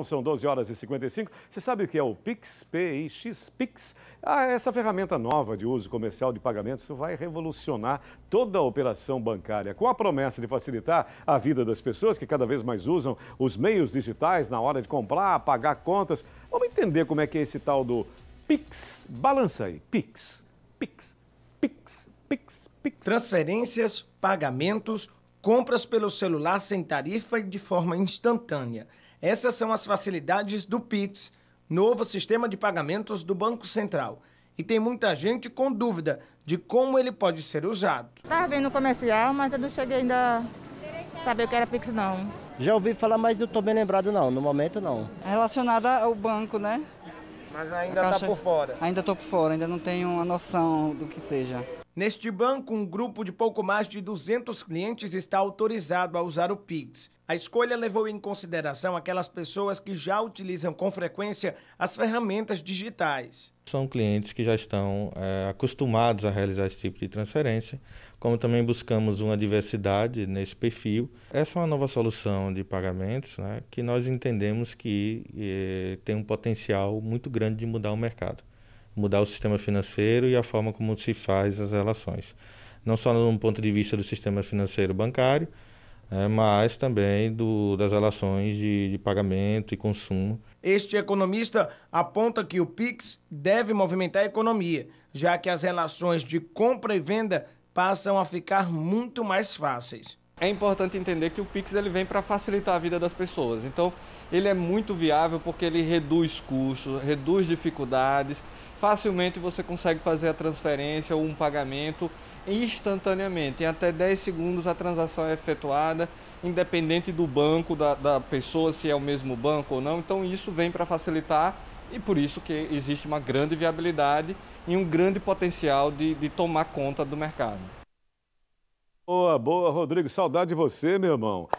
Então são 12 horas e 55. Você sabe o que é o Pix, PIX, Pix? Ah, é essa ferramenta nova de uso comercial de pagamentos vai revolucionar toda a operação bancária, com a promessa de facilitar a vida das pessoas que cada vez mais usam os meios digitais na hora de comprar, pagar contas. Vamos entender como é que é esse tal do Pix. Balança aí. Pix, Pix, Pix, Pix, Pix. Transferências, pagamentos, compras pelo celular sem tarifa e de forma instantânea. Essas são as facilidades do Pix, novo sistema de pagamentos do Banco Central. E tem muita gente com dúvida de como ele pode ser usado. Estava vendo comercial, mas eu não cheguei ainda a saber o que era Pix, não. Já ouvi falar, mas não estou bem lembrado, não. No momento, não. Relacionada ao banco, né? Mas ainda está por fora. Ainda estou por fora, ainda não tenho a noção do que seja. Neste banco, um grupo de pouco mais de 200 clientes está autorizado a usar o Pix. A escolha levou em consideração aquelas pessoas que já utilizam com frequência as ferramentas digitais. São clientes que já estão é, acostumados a realizar esse tipo de transferência, como também buscamos uma diversidade nesse perfil. Essa é uma nova solução de pagamentos né, que nós entendemos que é, tem um potencial muito grande de mudar o mercado mudar o sistema financeiro e a forma como se faz as relações. Não só no ponto de vista do sistema financeiro bancário, é, mas também do, das relações de, de pagamento e consumo. Este economista aponta que o PIX deve movimentar a economia, já que as relações de compra e venda passam a ficar muito mais fáceis é importante entender que o Pix ele vem para facilitar a vida das pessoas. Então, ele é muito viável porque ele reduz custos, reduz dificuldades. Facilmente você consegue fazer a transferência ou um pagamento instantaneamente. Em até 10 segundos a transação é efetuada, independente do banco, da, da pessoa, se é o mesmo banco ou não. Então, isso vem para facilitar e por isso que existe uma grande viabilidade e um grande potencial de, de tomar conta do mercado. Boa, boa, Rodrigo. Saudade de você, meu irmão.